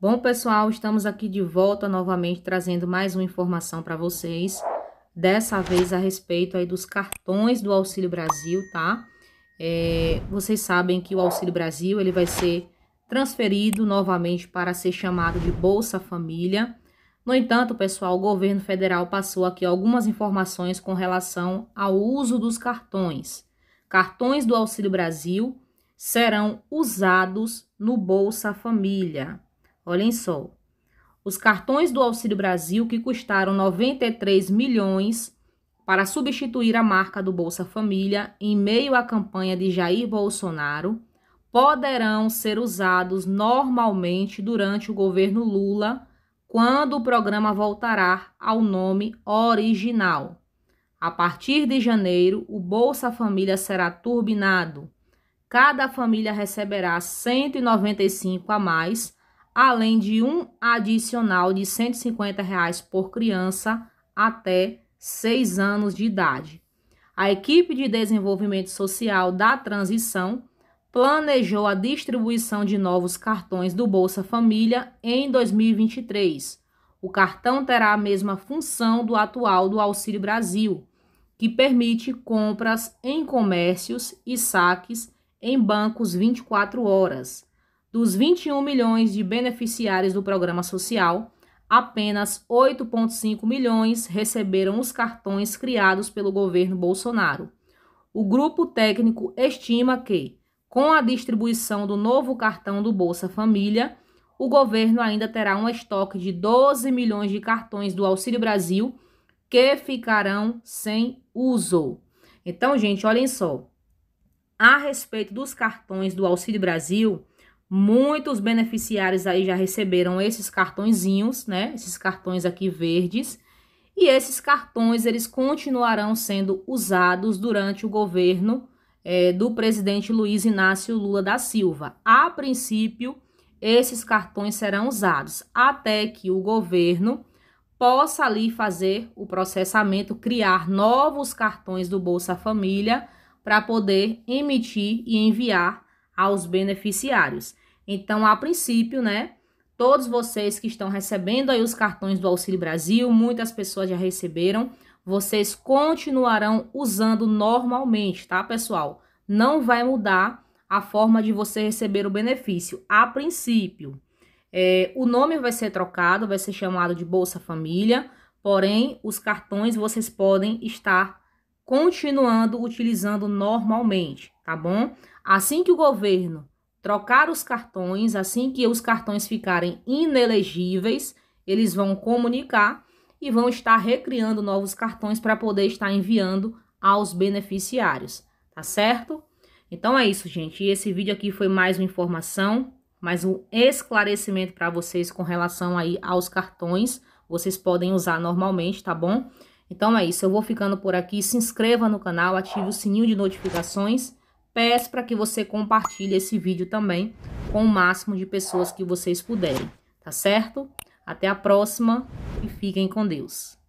Bom, pessoal, estamos aqui de volta novamente trazendo mais uma informação para vocês. Dessa vez a respeito aí dos cartões do Auxílio Brasil, tá? É, vocês sabem que o Auxílio Brasil ele vai ser transferido novamente para ser chamado de Bolsa Família. No entanto, pessoal, o governo federal passou aqui algumas informações com relação ao uso dos cartões. Cartões do Auxílio Brasil serão usados no Bolsa Família. Olhem só. Os cartões do Auxílio Brasil que custaram 93 milhões para substituir a marca do Bolsa Família em meio à campanha de Jair Bolsonaro poderão ser usados normalmente durante o governo Lula, quando o programa voltará ao nome original. A partir de janeiro, o Bolsa Família será turbinado. Cada família receberá 195 a mais além de um adicional de R$ 150 reais por criança até 6 anos de idade. A equipe de desenvolvimento social da transição planejou a distribuição de novos cartões do Bolsa Família em 2023. O cartão terá a mesma função do atual do Auxílio Brasil, que permite compras em comércios e saques em bancos 24 horas. Dos 21 milhões de beneficiários do programa social, apenas 8,5 milhões receberam os cartões criados pelo governo Bolsonaro. O grupo técnico estima que, com a distribuição do novo cartão do Bolsa Família, o governo ainda terá um estoque de 12 milhões de cartões do Auxílio Brasil que ficarão sem uso. Então, gente, olhem só. A respeito dos cartões do Auxílio Brasil, Muitos beneficiários aí já receberam esses cartõezinhos, né? Esses cartões aqui verdes. E esses cartões, eles continuarão sendo usados durante o governo é, do presidente Luiz Inácio Lula da Silva. A princípio, esses cartões serão usados até que o governo possa ali fazer o processamento, criar novos cartões do Bolsa Família para poder emitir e enviar aos beneficiários. Então, a princípio, né, todos vocês que estão recebendo aí os cartões do Auxílio Brasil, muitas pessoas já receberam, vocês continuarão usando normalmente, tá, pessoal? Não vai mudar a forma de você receber o benefício, a princípio. É, o nome vai ser trocado, vai ser chamado de Bolsa Família, porém, os cartões vocês podem estar continuando utilizando normalmente, tá bom? Assim que o governo trocar os cartões, assim que os cartões ficarem inelegíveis, eles vão comunicar e vão estar recriando novos cartões para poder estar enviando aos beneficiários, tá certo? Então é isso, gente. Esse vídeo aqui foi mais uma informação, mais um esclarecimento para vocês com relação aí aos cartões. Vocês podem usar normalmente, tá bom? Então é isso, eu vou ficando por aqui. Se inscreva no canal, ative o sininho de notificações. Peço para que você compartilhe esse vídeo também com o máximo de pessoas que vocês puderem, tá certo? Até a próxima e fiquem com Deus.